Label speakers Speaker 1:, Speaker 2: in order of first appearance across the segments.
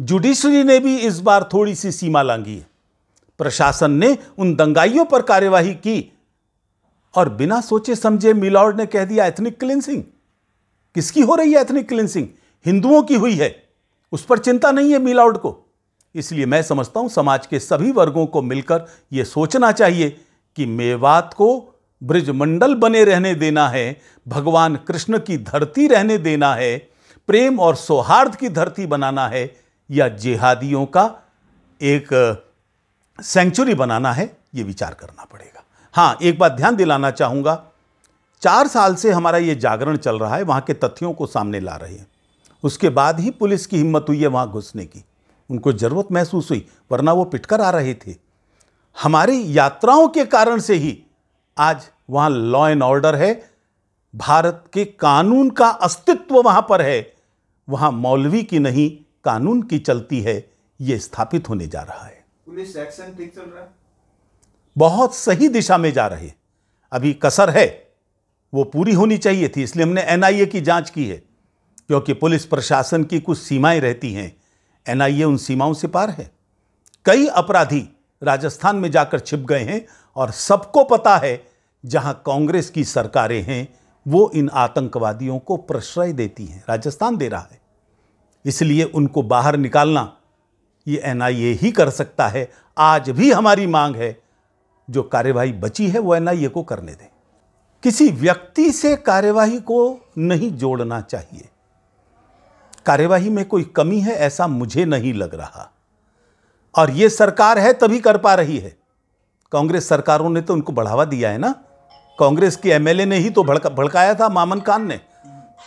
Speaker 1: judiciary ने भी इस बार थोड़ी सी सीमा लांगी है प्रशासन ने उन दंगाइयों पर कार्यवाही की और बिना सोचे समझे मिलॉर्ड ने कह दिया एथनिक क्लिनसिंग किसकी हो रही है एथनिक क्लिनसिंग हिंदुओं की हुई है उस पर चिंता नहीं है मिलॉर्ड को इसलिए मैं समझता हूं समाज के सभी वर्गों को मिलकर यह सोचना चाहिए कि मेवात को ब्रजमंडल बने रहने देना है भगवान कृष्ण की धरती रहने देना है प्रेम और सौहार्द की धरती बनाना है या जिहादियों का एक सेंचुरी बनाना है ये विचार करना पड़ेगा हाँ एक बात ध्यान दिलाना चाहूँगा चार साल से हमारा ये जागरण चल रहा है वहाँ के तथ्यों को सामने ला रहे हैं उसके बाद ही पुलिस की हिम्मत हुई है वहाँ घुसने की उनको ज़रूरत महसूस हुई वरना वो पिटकर आ रहे थे हमारी यात्राओं के कारण से ही आज वहाँ लॉ एंड ऑर्डर है भारत के कानून का अस्तित्व वहाँ पर है वहाँ मौलवी की नहीं कानून की चलती है ये स्थापित होने जा रहा है पुलिस एक्शन ठीक चल रहा है बहुत सही दिशा में जा रहे अभी कसर है वो पूरी होनी चाहिए थी इसलिए हमने एनआईए की जांच की है क्योंकि पुलिस प्रशासन की कुछ सीमाएं रहती हैं एनआईए उन सीमाओं से पार है कई अपराधी राजस्थान में जाकर छिप गए हैं और सबको पता है जहां कांग्रेस की सरकारें हैं वो इन आतंकवादियों को प्रश्रय देती हैं राजस्थान दे रहा है इसलिए उनको बाहर निकालना ये एनआईए ही कर सकता है आज भी हमारी मांग है जो कार्यवाही बची है वो एनआईए को करने दें किसी व्यक्ति से कार्यवाही को नहीं जोड़ना चाहिए कार्यवाही में कोई कमी है ऐसा मुझे नहीं लग रहा और ये सरकार है तभी कर पा रही है कांग्रेस सरकारों ने तो उनको बढ़ावा दिया है ना कांग्रेस के एमएलए ने ही तो भड़का भड़काया था मामन खान ने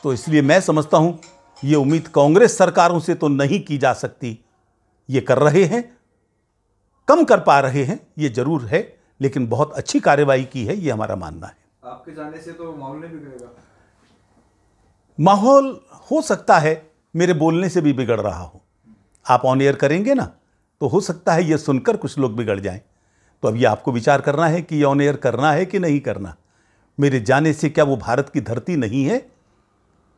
Speaker 1: तो इसलिए मैं समझता हूँ ये उम्मीद कांग्रेस सरकारों से तो नहीं की जा सकती ये कर रहे हैं कम कर पा रहे हैं ये जरूर है लेकिन बहुत अच्छी कार्यवाही की है ये हमारा मानना है आपके जाने से तो माहौल नहीं बिगड़ेगा माहौल हो सकता है मेरे बोलने से भी बिगड़ रहा हो आप ऑन एयर करेंगे ना तो हो सकता है ये सुनकर कुछ लोग बिगड़ जाएं तो अब ये आपको विचार करना है कि ये ऑन एयर करना है कि नहीं करना मेरे जाने से क्या वो भारत की धरती नहीं है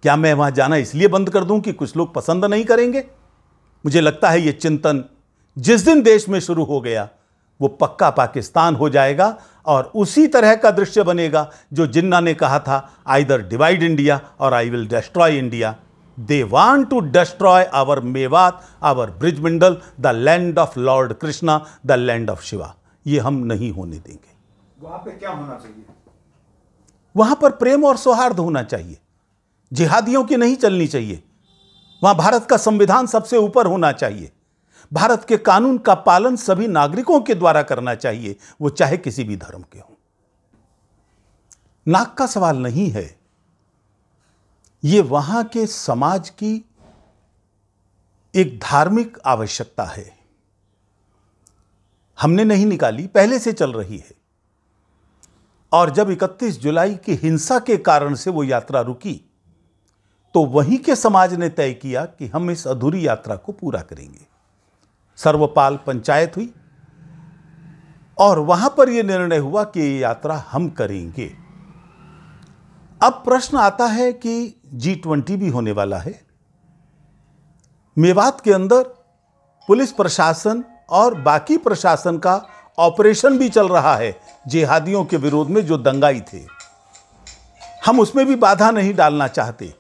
Speaker 1: क्या मैं वहां जाना इसलिए बंद कर दूं कि कुछ लोग पसंद नहीं करेंगे मुझे लगता है ये चिंतन जिस दिन देश में शुरू हो गया वो पक्का पाकिस्तान हो जाएगा और उसी तरह का दृश्य बनेगा जो जिन्ना ने कहा था आइदर डिवाइड इंडिया और I will destroy India they want to destroy our Mewat our Brij Mandal the land of lord Krishna the land of Shiva ये हम नहीं होने देंगे वहां पे क्या होना चाहिए वहां पर प्रेम और सौहार्द होना चाहिए जिहादियों की नहीं चलनी चाहिए वहां भारत का संविधान सबसे ऊपर होना चाहिए भारत के कानून का पालन सभी नागरिकों के द्वारा करना चाहिए वो चाहे किसी भी धर्म के हों नाक का सवाल नहीं है ये वहां के समाज की एक धार्मिक आवश्यकता है हमने नहीं निकाली पहले से चल रही है और जब 31 जुलाई की हिंसा के कारण से वो यात्रा रुकी तो वहीं के समाज ने तय किया कि हम इस अधूरी यात्रा को पूरा करेंगे सर्वपाल पंचायत हुई और वहां पर यह निर्णय हुआ कि ये यात्रा हम करेंगे अब प्रश्न आता है कि जी ट्वेंटी भी होने वाला है मेवात के अंदर पुलिस प्रशासन और बाकी प्रशासन का ऑपरेशन भी चल रहा है जेहादियों के विरोध में जो दंगाई थे हम उसमें भी बाधा नहीं डालना चाहते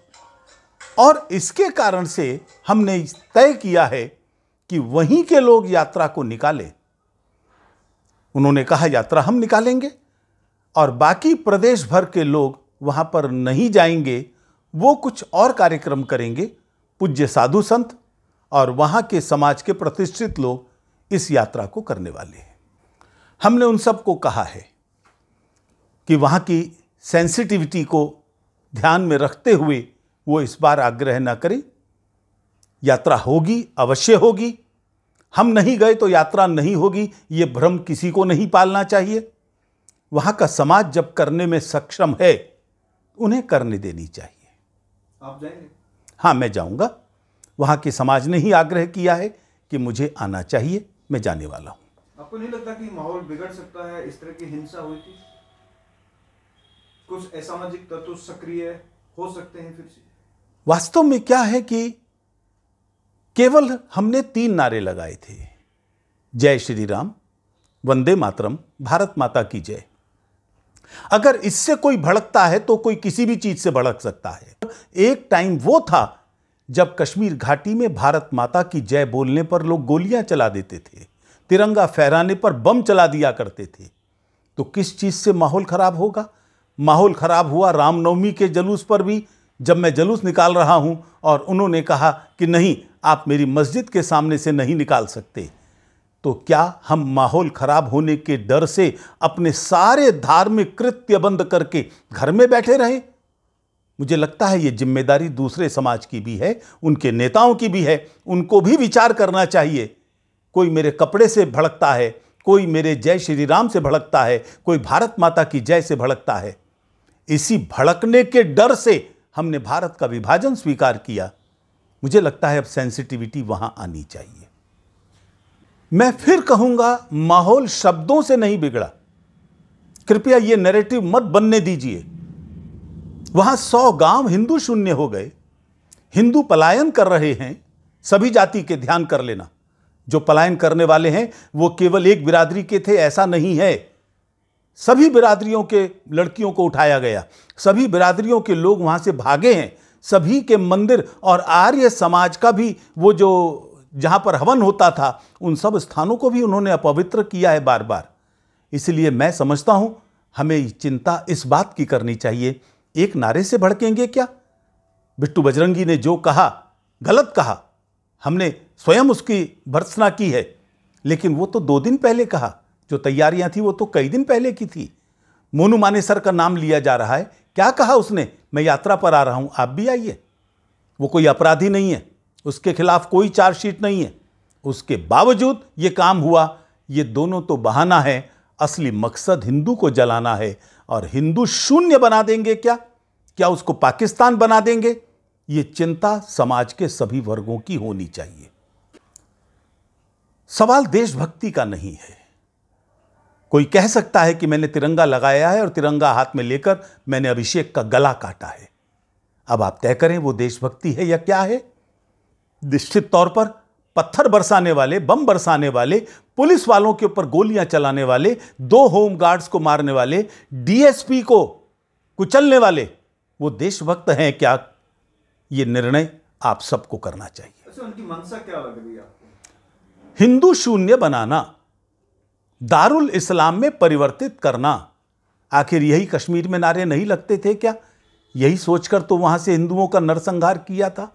Speaker 1: और इसके कारण से हमने तय किया है कि वहीं के लोग यात्रा को निकालें उन्होंने कहा यात्रा हम निकालेंगे और बाकी प्रदेश भर के लोग वहाँ पर नहीं जाएंगे वो कुछ और कार्यक्रम करेंगे पूज्य साधु संत और वहाँ के समाज के प्रतिष्ठित लोग इस यात्रा को करने वाले हैं हमने उन सबको कहा है कि वहाँ की सेंसिटिविटी को ध्यान में रखते हुए वो इस बार आग्रह न करे यात्रा होगी अवश्य होगी हम नहीं गए तो यात्रा नहीं होगी ये भ्रम किसी को नहीं पालना चाहिए वहां का समाज जब करने में सक्षम है उन्हें करने देनी चाहिए आप जाएंगे हाँ मैं जाऊंगा वहां के समाज ने ही आग्रह किया है कि मुझे आना चाहिए मैं जाने वाला हूं आपको नहीं लगता कि माहौल बिगड़ सकता है इस तरह की हिंसा हुई थी कुछ असामाजिक तत्व सक्रिय हो सकते हैं फिर से वास्तव में क्या है कि केवल हमने तीन नारे लगाए थे जय श्री राम वंदे मातरम भारत माता की जय अगर इससे कोई भड़कता है तो कोई किसी भी चीज से भड़क सकता है एक टाइम वो था जब कश्मीर घाटी में भारत माता की जय बोलने पर लोग गोलियां चला देते थे तिरंगा फहराने पर बम चला दिया करते थे तो किस चीज़ से माहौल खराब होगा माहौल खराब हुआ रामनवमी के जलूस पर भी जब मैं जलूस निकाल रहा हूं और उन्होंने कहा कि नहीं आप मेरी मस्जिद के सामने से नहीं निकाल सकते तो क्या हम माहौल खराब होने के डर से अपने सारे धार्मिक कृत्य बंद करके घर में बैठे रहें मुझे लगता है ये जिम्मेदारी दूसरे समाज की भी है उनके नेताओं की भी है उनको भी विचार करना चाहिए कोई मेरे कपड़े से भड़कता है कोई मेरे जय श्री राम से भड़कता है कोई भारत माता की जय से भड़कता है इसी भड़कने के डर से हमने भारत का विभाजन स्वीकार किया मुझे लगता है अब सेंसिटिविटी वहां आनी चाहिए मैं फिर कहूंगा माहौल शब्दों से नहीं बिगड़ा कृपया ये नैरेटिव मत बनने दीजिए वहां सौ गांव हिंदू शून्य हो गए हिंदू पलायन कर रहे हैं सभी जाति के ध्यान कर लेना जो पलायन करने वाले हैं वो केवल एक बिरादरी के थे ऐसा नहीं है सभी बिरादरियों के लड़कियों को उठाया गया सभी बिरादरियों के लोग वहाँ से भागे हैं सभी के मंदिर और आर्य समाज का भी वो जो जहाँ पर हवन होता था उन सब स्थानों को भी उन्होंने अपवित्र किया है बार बार इसलिए मैं समझता हूँ हमें चिंता इस बात की करनी चाहिए एक नारे से भड़केंगे क्या बिट्टू बजरंगी ने जो कहा गलत कहा हमने स्वयं उसकी भर्त्सना की है लेकिन वो तो दो दिन पहले कहा जो तैयारियां थी वो तो कई दिन पहले की थी मोनू मानेसर का नाम लिया जा रहा है क्या कहा उसने मैं यात्रा पर आ रहा हूं आप भी आइए वो कोई अपराधी नहीं है उसके खिलाफ कोई चार्जशीट नहीं है उसके बावजूद ये काम हुआ ये दोनों तो बहाना है असली मकसद हिंदू को जलाना है और हिंदू शून्य बना देंगे क्या क्या उसको पाकिस्तान बना देंगे ये चिंता समाज के सभी वर्गों की होनी चाहिए सवाल देशभक्ति का नहीं है कोई कह सकता है कि मैंने तिरंगा लगाया है और तिरंगा हाथ में लेकर मैंने अभिषेक का गला काटा है अब आप तय करें वो देशभक्ति है या क्या है निश्चित तौर पर पत्थर बरसाने वाले बम बरसाने वाले पुलिस वालों के ऊपर गोलियां चलाने वाले दो होम गार्ड्स को मारने वाले डीएसपी को कुचलने वाले वो देशभक्त हैं क्या ये निर्णय आप सबको करना चाहिए अच्छा, उनकी मंशा क्या लग रही है आपको हिंदू शून्य बनाना दारुल इस्लाम में परिवर्तित करना आखिर यही कश्मीर में नारे नहीं लगते थे क्या यही सोचकर तो वहाँ से हिंदुओं का नरसंहार किया था